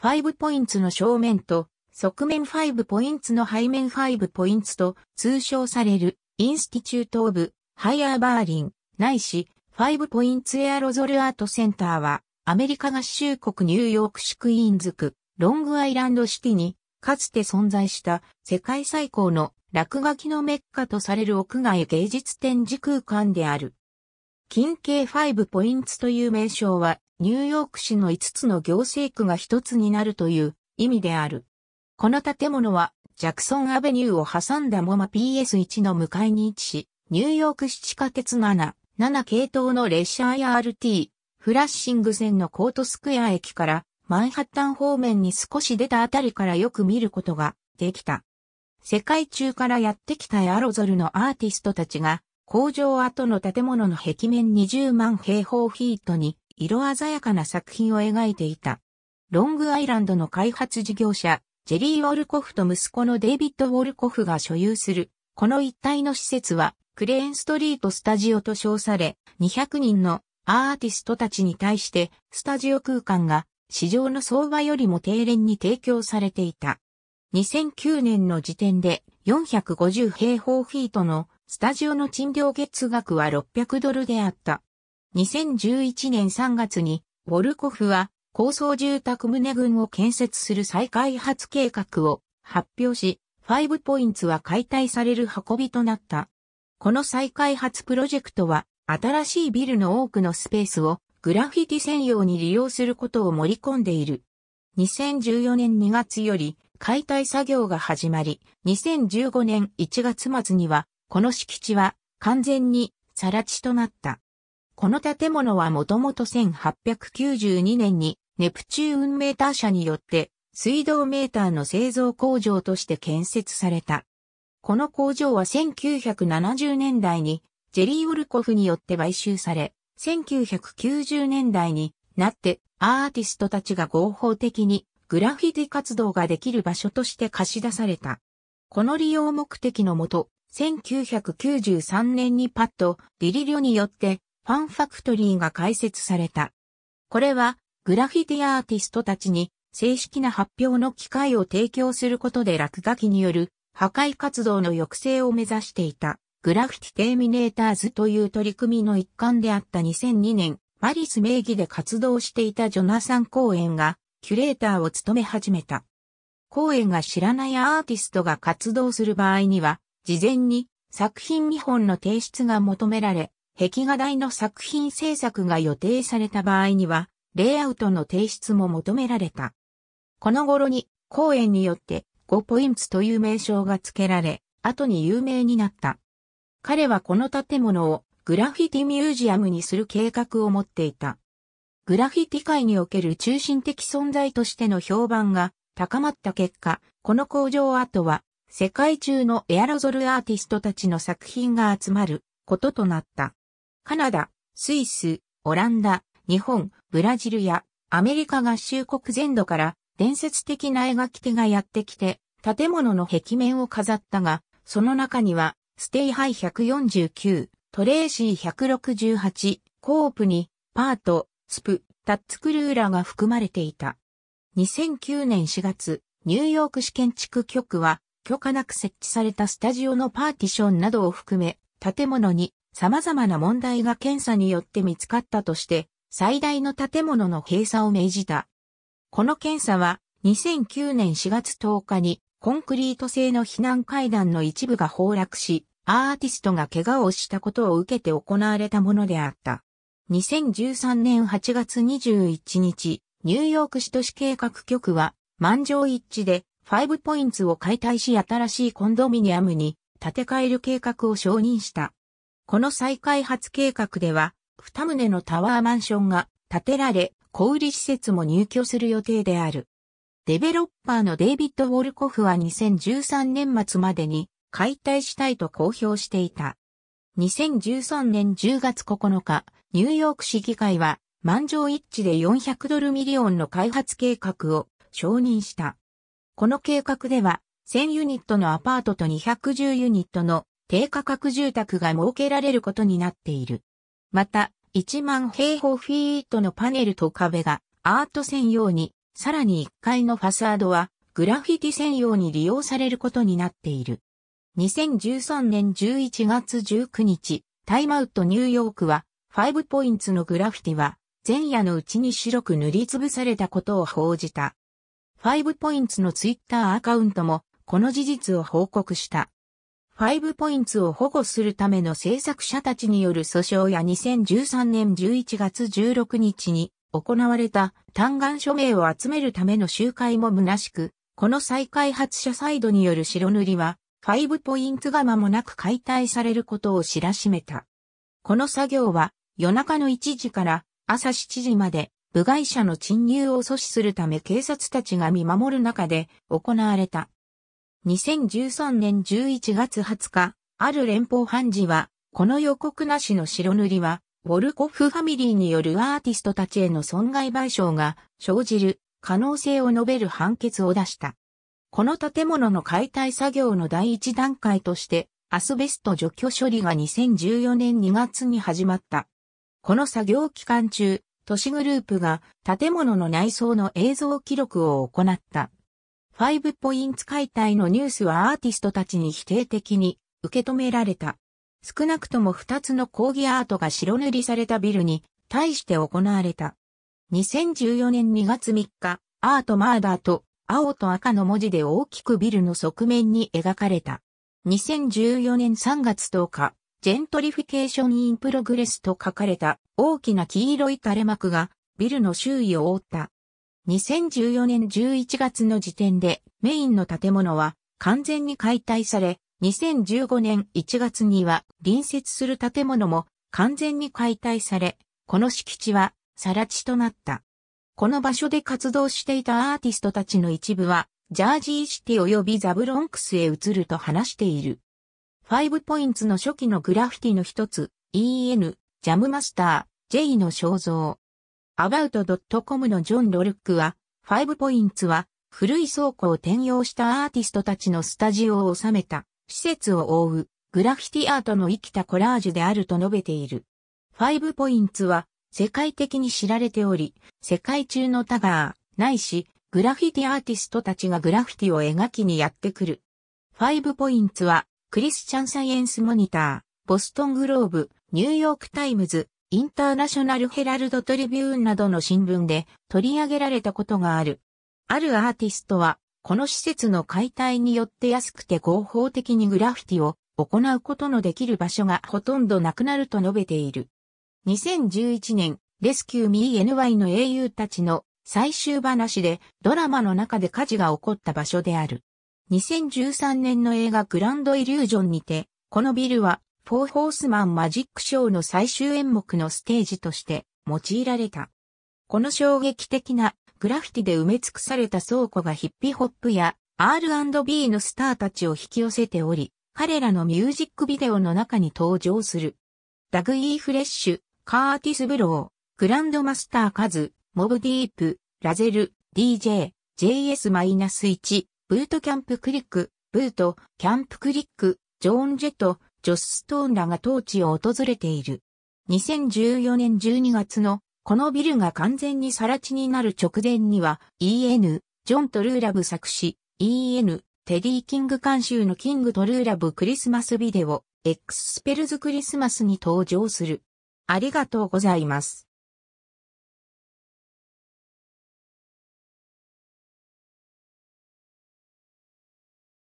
5ポインツの正面と、側面5ポインツの背面5ポインツと通称される、インスティチュート・オブ・ハイアーバーリン、ないし、5ポインツエアロゾルアートセンターは、アメリカ合衆国ニューヨーク市クイーンズ区、ロングアイランドシティに、かつて存在した世界最高の落書きのメッカとされる屋外芸術展示空間である。近景5ポインツという名称はニューヨーク市の5つの行政区が1つになるという意味である。この建物は、ジャクソンアベニューを挟んだモマ PS1 の向かいに位置し、ニューヨーク市地下鉄7、7系統の列車 IRT、フラッシング線のコートスクエア駅から、マンハッタン方面に少し出たあたりからよく見ることができた。世界中からやってきたエアロゾルのアーティストたちが、工場跡の建物の壁面20万平方フィートに色鮮やかな作品を描いていた。ロングアイランドの開発事業者、ジェリー・ウォルコフと息子のデイビッド・ウォルコフが所有する、この一帯の施設は、クレーンストリートスタジオと称され、200人のアーティストたちに対して、スタジオ空間が市場の相場よりも低廉に提供されていた。2009年の時点で450平方フィートのスタジオの賃料月額は600ドルであった。2011年3月に、ウォルコフは高層住宅棟群を建設する再開発計画を発表し、ファイブポインツは解体される運びとなった。この再開発プロジェクトは、新しいビルの多くのスペースをグラフィティ専用に利用することを盛り込んでいる。2014年2月より解体作業が始まり、2015年1月末には、この敷地は完全に更地となった。この建物はもともと1892年にネプチューンメーター社によって水道メーターの製造工場として建設された。この工場は1970年代にジェリー・ウルコフによって買収され、1990年代になってアーティストたちが合法的にグラフィティ活動ができる場所として貸し出された。この利用目的のもと、1993年にパッド・ディリリョによってファンファクトリーが開設された。これは、グラフィティアーティストたちに正式な発表の機会を提供することで落書きによる破壊活動の抑制を目指していたグラフィティテーミネーターズという取り組みの一環であった2002年、マリス名義で活動していたジョナサン・コーエンがキュレーターを務め始めた。コーエンが知らないアーティストが活動する場合には、事前に作品見本の提出が求められ、壁画台の作品制作が予定された場合には、レイアウトの提出も求められた。この頃に、公園によって5ポインツという名称が付けられ、後に有名になった。彼はこの建物をグラフィティミュージアムにする計画を持っていた。グラフィティ界における中心的存在としての評判が高まった結果、この工場跡は世界中のエアロゾルアーティストたちの作品が集まることとなった。カナダ、スイス、オランダ、日本、ブラジルやアメリカ合衆国全土から伝説的な描き手がやってきて、建物の壁面を飾ったが、その中には、ステイハイ149、トレーシー168、コープに、パート、スプ、タッツクルーラが含まれていた。2009年4月、ニューヨーク市建築局は、許可なく設置されたスタジオのパーティションなどを含め、建物に様々な問題が検査によって見つかったとして、最大の建物の閉鎖を命じた。この検査は、2009年4月10日に、コンクリート製の避難階段の一部が崩落し、アーティストが怪我をしたことを受けて行われたものであった。2013年8月21日、ニューヨーク市都市計画局は、満場一致で、ファイブポインツを解体し新しいコンドミニアムに建て替える計画を承認した。この再開発計画では、二棟のタワーマンションが建てられ、小売施設も入居する予定である。デベロッパーのデイビッド・ウォルコフは2013年末までに解体したいと公表していた。2013年10月9日、ニューヨーク市議会は満場一致で400ドルミリオンの開発計画を承認した。この計画では1000ユニットのアパートと210ユニットの低価格住宅が設けられることになっている。また、1万平方フィートのパネルと壁がアート専用に、さらに1階のファサードはグラフィティ専用に利用されることになっている。2013年11月19日、タイムアウトニューヨークは、ファイブポインツのグラフィティは、前夜のうちに白く塗りつぶされたことを報じた。ファイブポインツのツイッターアカウントも、この事実を報告した。5ポインツを保護するための制作者たちによる訴訟や2013年11月16日に行われた嘆願署名を集めるための集会も虚しく、この再開発者サイドによる白塗りは、5ポインツが間もなく解体されることを知らしめた。この作業は夜中の1時から朝7時まで部外者の侵入を阻止するため警察たちが見守る中で行われた。2013年11月20日、ある連邦判事は、この予告なしの白塗りは、ウォルコフファミリーによるアーティストたちへの損害賠償が生じる可能性を述べる判決を出した。この建物の解体作業の第一段階として、アスベスト除去処理が2014年2月に始まった。この作業期間中、都市グループが建物の内装の映像記録を行った。ファイブポインツ解体のニュースはアーティストたちに否定的に受け止められた。少なくとも2つの抗議アートが白塗りされたビルに対して行われた。2014年2月3日、アートマーダーと青と赤の文字で大きくビルの側面に描かれた。2014年3月10日、ジェントリフィケーションインプログレスと書かれた大きな黄色い垂れ幕がビルの周囲を覆った。2014年11月の時点でメインの建物は完全に解体され、2015年1月には隣接する建物も完全に解体され、この敷地は更地となった。この場所で活動していたアーティストたちの一部は、ジャージーシティ及びザブロンクスへ移ると話している。ファイブポインツの初期のグラフィティの一つ、EN、ジャムマスター、J の肖像、about.com のジョン・ロルックは、ファイブポインツは、古い倉庫を転用したアーティストたちのスタジオを収めた、施設を覆う、グラフィティアートの生きたコラージュであると述べている。ファイブポインツは、世界的に知られており、世界中のタガー、ないし、グラフィティアーティストたちがグラフィティを描きにやってくる。ファイブポインツは、クリスチャンサイエンスモニター、ボストングローブ、ニューヨークタイムズ、インターナショナルヘラルドトリビューンなどの新聞で取り上げられたことがある。あるアーティストは、この施設の解体によって安くて合法的にグラフィティを行うことのできる場所がほとんどなくなると述べている。2011年、レスキューミー NY の英雄たちの最終話でドラマの中で火事が起こった場所である。2013年の映画グランドイリュージョンにて、このビルはフォー・ホースマン・マジック・ショーの最終演目のステージとして用いられた。この衝撃的なグラフィティで埋め尽くされた倉庫がヒッピーホップや R&B のスターたちを引き寄せており、彼らのミュージックビデオの中に登場する。ダグ・イー・フレッシュ、カーティス・ブロー、グランドマスター・カズ、モブ・ディープ、ラゼル、DJ、JS-1、ブートキャンプクリック、ブート、キャンプクリック、ジョーン・ジェット、ジョス・ストーンらが当地を訪れている。2014年12月のこのビルが完全に更地になる直前には EN、ジョン・トルーラブ作詞、EN、テディ・キング監修のキング・トルーラブクリスマスビデオ、X スペルズクリスマスに登場する。ありがとうございます。